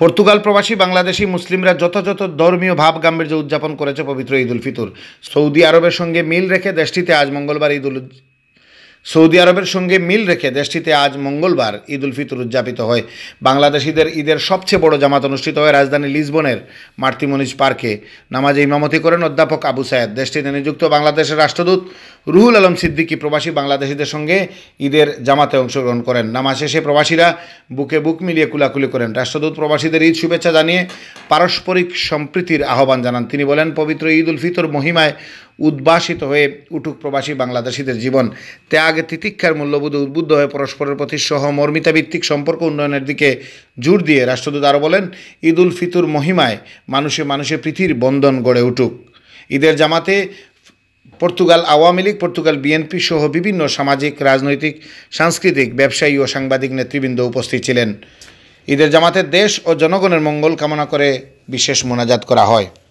Portugal প্রবাসী বাংলাদেশি মুসলিমরা যথাযথ ধর্মীয় ভাব গাম্ভীর্য উদযাপন করেছে পবিত্র ঈদ উল ফিতর সৌদি আরবের সঙ্গে মিল রেখে দেশটিতে আজ মঙ্গলবার ঈদ উল সৌদি আরবের সঙ্গে মিল রেখে দেশটিতে আজ মঙ্গলবার ঈদ উল ফিতর উদযাপিত হয় বাংলাদেশিদের ঈদের সবচেয়ে বড় জামাত অনুষ্ঠিত হয় রাজধানী লিসবনের মার্তিমনিজ পার্কে নামাজে ইমামতি করেন অধ্যাপক আবু সায়েদ দেশটিতে নিযুক্ত বাংলাদেশের রাষ্ট্রদূত রুহুল আলম সিদ্দিকী প্রবাসী বাংলাদেশিদের সঙ্গে ঈদের জামাতে অংশগ্রহণ করেন নামাজ শেষে প্রবাসীরা বুকে বুক মিলিয়ে কুলাকুলি করেন রাষ্ট্রদূত প্রবাসীদের ঈদ শুভেচ্ছা জানিয়ে পারস্পরিক সম্প্রীতির আহ্বান জানান তিনি বলেন পবিত্র ঈদ উল ফিতর মহিমায় উদ্বাসিত হয়ে উঠুক প্রবাসী বাংলাদেশিদের জীবন ত্যাগ তিতিক্ষার মূল্যবোধে উদ্বুদ্ধ হয়ে পরস্পরের প্রতি সহমর্মিতাভিত্তিক সম্পর্ক উন্নয়নের দিকে জোর দিয়ে রাষ্ট্রদূত আরও বলেন ঈদ উল ফিতুর মহিমায় মানুষে মানুষে পৃথির বন্ধন গড়ে উঠুক ঈদের জামাতে পর্তুগাল আওয়ামী লীগ পর্তুগাল বিএনপি সহ বিভিন্ন সামাজিক রাজনৈতিক সাংস্কৃতিক ব্যবসায়ী ও সাংবাদিক নেতৃবৃন্দ উপস্থিত ছিলেন ঈদের জামাতে দেশ ও জনগণের মঙ্গল কামনা করে বিশেষ মোনাজাত করা হয়